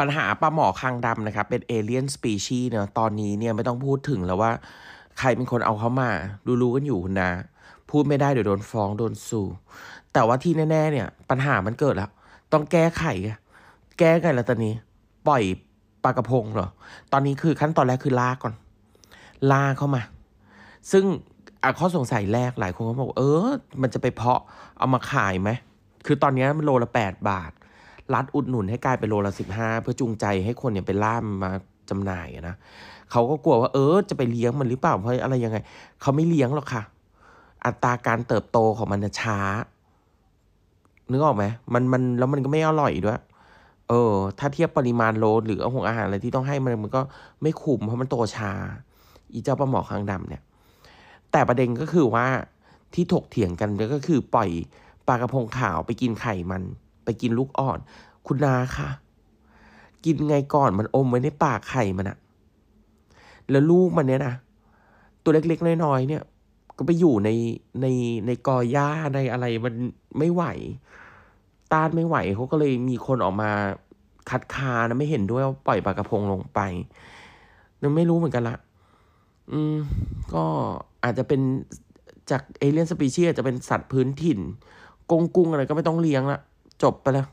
ปัญหาปลาหมอคางดำนะครับ เป็นเอเลี่ยนสปีชีเนาะตอนนี้เนี่ยไม่ต้องพูดถึงแล้วว่าใครเป็นคนเอาเขามา ดูรู้กันอยู่นะ พูดไม่ได้เดี๋ยวโดนฟ้องโดนสู้แต่ว่าที่แน่ ๆเนี่ย ปัญหามันเกิดแล้ว ต้องแก้ไขแก้ไงล่ะตอนนี้ ปล่อยปลากระพงเหรอตอนนี้คือขั้นตอนแรกคือลากก่อนลากเข้ามา ซึ่งข้อสงสัยแรกหลายคนก็บอก เออมันจะไปเพาะเอามาขายไหมคือตอนนี้มันโลละ8บาทรัฐอุดหนุนให้กลายเป็นโลละสิบห้าเพื่อจูงใจให้คนเนี่ยไปล่ามมาจำหน่ายนะเขาก็กลัวว่าเออจะไปเลี้ยงมันหรือเปล่าเพราะอะไรยังไง เขาไม่เลี้ยงหรอกค่ะ อัตราการเติบโตของมันช้านึกออกไหมมันมันแล้วมันก็ไม่อร่อยด้วย เออ ถ้าเทียบปริมาณโลหรือหงอาหารอะไรที่ต้องให้มันมันก็ไม่ขุมเพราะมันโตช้า อีเจ้าปลาหมอคางดำเนี่ย แต่ประเด็นก็คือว่าที่ถกเถียงกันก็คือ ปล่อยปลากระพงขาวไปกินไข่มันไปกินลูกอ่อน คุณนาค่ะ กินไงก่อนมันอมไว้ในปากไข่มันอะแล้วลูกมันเนี้ยนะ ตัวเล็กๆน้อยๆเนี่ย ก็ไปอยู่ในในในกอหญ้าในอะไรมันไม่ไหวต้านไม่ไหวเขาก็เลยมีคนออกมา คัดคานะไม่เห็นด้วยว่าปล่อยปลากระพงลงไปนังไม่รู้เหมือนกันละ อืมก็อาจจะเป็นจากเอเลี่ยนสปีชีส์จะเป็นสัตว์พื้นถิ่น กงกุ้งอะไร ก็ไม่ต้องเลี้ยงละจบไปแล้ว